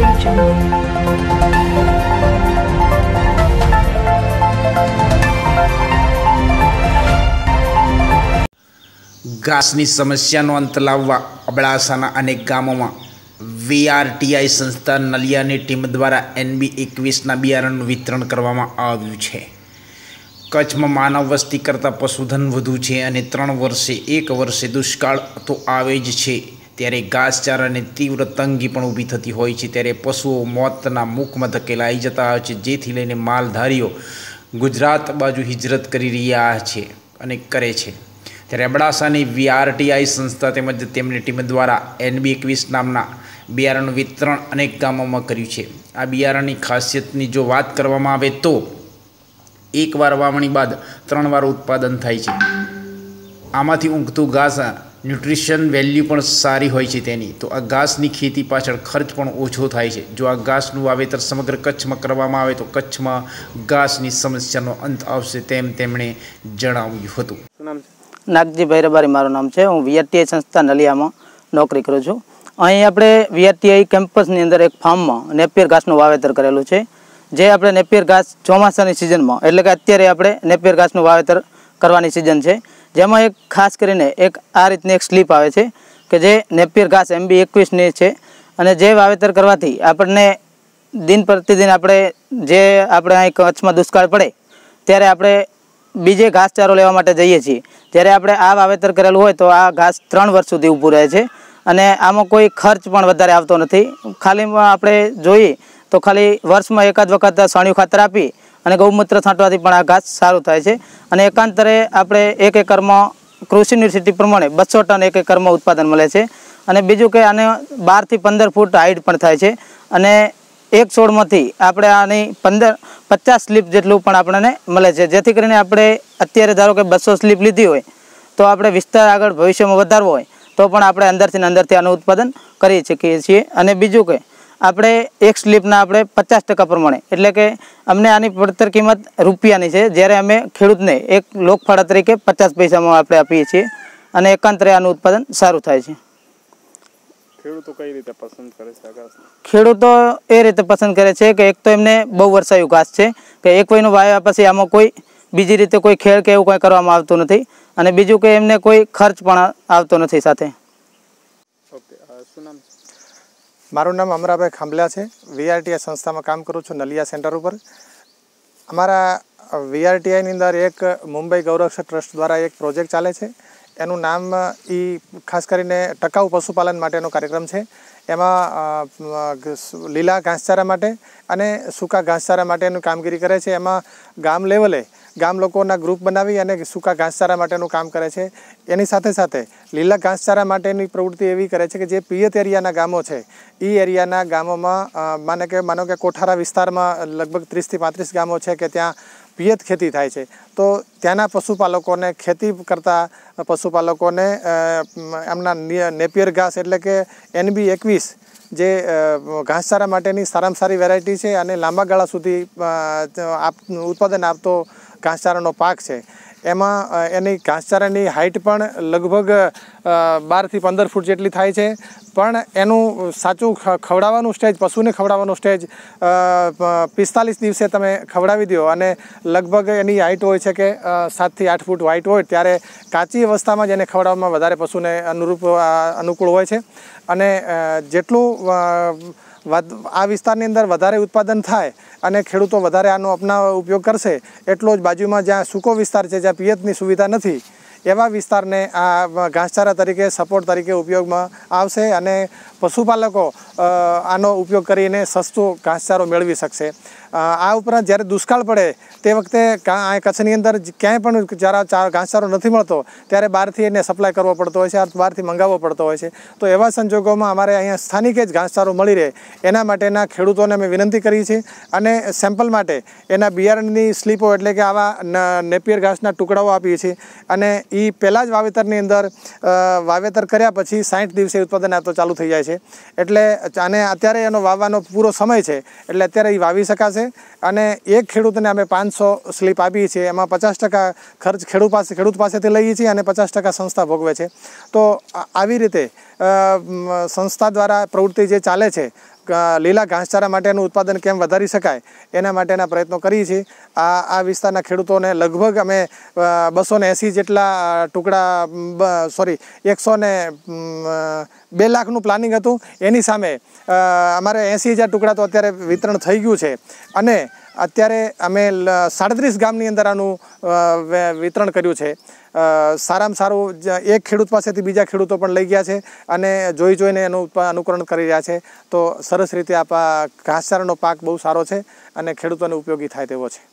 ઘાસની સમસ્યાનો અંત લાવવા અબડાસાના અનેક ગામોમાં વીઆરટીઆઈ સંસ્થા નલિયાની ટીમ દ્વારા એનબી એકવીસના બિયારણનું વિતરણ કરવામાં આવ્યું છે કચ્છમાં માનવ વસ્તી કરતાં પશુધન વધુ છે અને ત્રણ વર્ષે એક વર્ષે દુષ્કાળ તો આવે જ છે ત્યારે ઘાસચારાને તીવ્ર તંગી પણ ઊભી થતી હોય છે ત્યારે પશુઓ મોતના મુખમાં ધકેલાઈ જતા હોય છે જેથી લઈને માલધારીઓ ગુજરાત બાજુ હિજરત કરી રહ્યા છે અને કરે છે ત્યારે અબડાસાની વીઆરટીઆઈ સંસ્થા તેમજ તેમની ટીમ દ્વારા એનબી એકવીસ નામના બિયારણનું વિતરણ અનેક ગામોમાં કર્યું છે આ બિયારણની ખાસિયતની જો વાત કરવામાં આવે તો એકવાર વાવણી બાદ ત્રણ વાર ઉત્પાદન થાય છે આમાંથી ઊંઘતું ઘાસ ન્યુટ્રિશન વેલ્યુ પણ સારી હોય છે તેની તો આ ઘાસની ખેતી પાછળ ખર્ચ પણ ઓછો થાય છે જો આ ઘાસનું વાવેતર સમગ્ર કચ્છમાં કરવામાં આવે તો કચ્છમાં ઘાસની સમસ્યાનો અંત આવશે તેમ તેમણે જણાવ્યું હતું નાગજીભાઈ રબારી મારું નામ છે હું વીઆરટીઆઈ સંસ્થા નલિયામાં નોકરી કરું છું અહીં આપણે વીઆરટીઆઈ કેમ્પસની અંદર એક ફાર્મમાં નેપિયર ઘાસનું વાવેતર કરેલું છે જે આપણે નેપિયર ઘાસ ચોમાસાની સિઝનમાં એટલે કે અત્યારે આપણે નેપિયર ઘાસનું વાવેતર કરવાની સિઝન છે જેમાં એક ખાસ કરીને એક આ રીતની એક સ્લીપ આવે છે કે જે નેપિયર ઘાસ એમ બી એકવીસની છે અને જે વાવેતર કરવાથી આપણને દિન પ્રતિદિન આપણે જે આપણે અહીં કચ્છમાં દુષ્કાળ પડે ત્યારે આપણે બીજે ઘાસચારો લેવા માટે જઈએ છીએ ત્યારે આપણે આ વાવેતર કરેલું હોય તો આ ઘાસ ત્રણ વર્ષ સુધી ઊભું રહે છે અને આમાં કોઈ ખર્ચ પણ વધારે આવતો નથી ખાલીમાં આપણે જોઈએ તો ખાલી વર્ષમાં એકાદ વખત સણિયું ખાતર આપી અને ગૌમૂત્ર છાંટવાથી પણ આ ઘાસ સારું થાય છે અને એકાંતરે આપણે એક એકરમાં કૃષિ યુનિવર્સિટી પ્રમાણે બસો ટન એક એકરમાં ઉત્પાદન મળે છે અને બીજું કે આને બારથી પંદર ફૂટ હાઇટ પણ થાય છે અને એક છોડમાંથી આપણે આની પંદર પચાસ સ્લીપ જેટલું પણ આપણને મળે છે જેથી કરીને આપણે અત્યારે ધારો કે બસો સ્લીપ લીધી હોય તો આપણે વિસ્તાર આગળ ભવિષ્યમાં વધારવો હોય તો પણ આપણે અંદરથી અંદરથી આનું ઉત્પાદન કરી શકીએ છીએ અને બીજું કે આપણે એક સ્લીપના આપણે પચાસ ટકા પ્રમાણે એટલે કે અમને આની પડતર કિંમત રૂપિયાની છે જ્યારે અમે ખેડૂતને એક લોકફાળા તરીકે પચાસ પૈસામાં આપણે આપીએ છીએ અને એકાંતરે આનું ઉત્પાદન સારું થાય છે ખેડૂતો એ રીતે પસંદ કરે છે કે એક તો એમને બહુ વરસાયું ઘાસ છે કે એક વયનું વાવ્યા પછી આમાં કોઈ બીજી રીતે કોઈ ખેડ કે એવું કંઈ કરવામાં આવતું નથી અને બીજું કે એમને કોઈ ખર્ચ પણ આવતો નથી સાથે ઓકે શું નામ મારું નામ અમરાભાઈ ખાંભલા છે વીઆરટીઆઈ સંસ્થામાં કામ કરું છું નલિયા સેન્ટર ઉપર અમારા વીઆરટીઆઈની અંદર એક મુંબઈ ગૌરક્ષક ટ્રસ્ટ દ્વારા એક પ્રોજેક્ટ ચાલે છે એનું નામ એ ખાસ કરીને ટકાઉ પશુપાલન માટેનો કાર્યક્રમ છે એમાં લીલા ઘાસચારા માટે અને સૂકા ઘાસચારા માટેનું કામગીરી કરે છે એમાં ગામ લેવલે ગામ લોકોના ગ્રુપ બનાવી અને સૂકા ઘાસચારા માટેનું કામ કરે છે એની સાથે સાથે લીલા ઘાસચારા માટેની પ્રવૃત્તિ એવી કરે છે કે જે પિયત એરિયાના ગામો છે એ એરિયાના ગામોમાં માને કે માનો કે કોઠારા વિસ્તારમાં લગભગ ત્રીસથી પાંત્રીસ ગામો છે કે ત્યાં પિયત ખેતી થાય છે તો ત્યાંના પશુપાલકોને ખેતી કરતા પશુપાલકોને એમના નેપિયર ઘાસ એટલે કે એનબી એકવીસ જે ઘાસચારા માટેની સારામાં સારી વેરાયટી છે અને લાંબા ગાળા સુધી આપ ઉત્પાદન આપતો ઘાસચારાનો પાક છે એમાં એની ઘાસચારાની હાઇટ પણ લગભગ બારથી પંદર ફૂટ જેટલી થાય છે પણ એનું સાચું ખવડાવવાનું સ્ટેજ પશુને ખવડાવવાનું સ્ટેજ પિસ્તાલીસ દિવસે તમે ખવડાવી દો અને લગભગ એની હાઇટ હોય છે કે સાતથી આઠ ફૂટ હાઇટ હોય ત્યારે કાચી અવસ્થામાં જ એને ખવડાવવામાં વધારે પશુને અનુરૂપ અનુકૂળ હોય છે અને જેટલું આ વિસ્તારની અંદર વધારે ઉત્પાદન થાય અને ખેડૂતો વધારે આનો અપના ઉપયોગ કરશે એટલો જ બાજુમાં જ્યાં સૂકો વિસ્તાર છે જ્યાં પિયતની સુવિધા નથી એવા વિસ્તારને આ ઘાસચારા તરીકે સપોર્ટ તરીકે ઉપયોગમાં આવશે અને પશુપાલકો આનો ઉપયોગ કરીને સસ્તો ઘાસચારો મેળવી શકશે આ ઉપરાંત જ્યારે દુષ્કાળ પડે તે વખતે કચ્છની અંદર ક્યાંય પણ જ્યારે ઘાસચારો નથી મળતો ત્યારે બહારથી એને સપ્લાય કરવો પડતો હોય છે બહારથી મંગાવવો પડતો હોય છે તો એવા સંજોગોમાં અમારે અહીંયા સ્થાનિક જ ઘાસચારો મળી રહે એના માટેના ખેડૂતોને અમે વિનંતી કરી છે અને સેમ્પલ માટે એના બિયારણની સ્લીપો એટલે કે આવા નેપિયર ઘાસના ટુકડાઓ આપીએ છીએ અને એ પહેલાં જ વાવેતરની અંદર વાવેતર કર્યા પછી સાઠ દિવસે ઉત્પાદન આ તો ચાલુ થઈ જાય છે એટલે અને અત્યારે એનો વાવવાનો પૂરો સમય છે એટલે અત્યારે એ વાવી શકાશે છે અને એક ખેડૂતને અમે પાંચસો સ્લીપ આપીએ છીએ એમાં પચાસ ટકા ખર્ચ ખેડૂત પાસે ખેડૂત પાસેથી લઈએ છીએ અને પચાસ ટકા સંસ્થા ભોગવે છે તો આવી રીતે સંસ્થા દ્વારા પ્રવૃત્તિ જે ચાલે છે લીલા ઘાસચારા માટેનું ઉત્પાદન કેમ વધારી શકાય એના માટેના પ્રયત્નો કરીએ છીએ આ આ વિસ્તારના ખેડૂતોને લગભગ અમે બસો ને એંસી જેટલા ટુકડા સોરી એકસો ને બે લાખનું પ્લાનિંગ હતું એની સામે અમારે એંસી હજાર ટુકડા તો અત્યારે વિતરણ થઈ ગયું છે અને અત્યારે અમે સાડત્રીસ ગામની અંદર આનું વિતરણ કર્યું છે સારામાં સારું એક ખેડૂત પાસેથી બીજા ખેડૂતો પણ લઈ ગયા છે અને જોઈ જોઈને એનું અનુકરણ કરી રહ્યા છે તો સરસ રીતે આ ઘાસચારાનો પાક બહુ સારો છે અને ખેડૂતોને ઉપયોગી થાય તેવો છે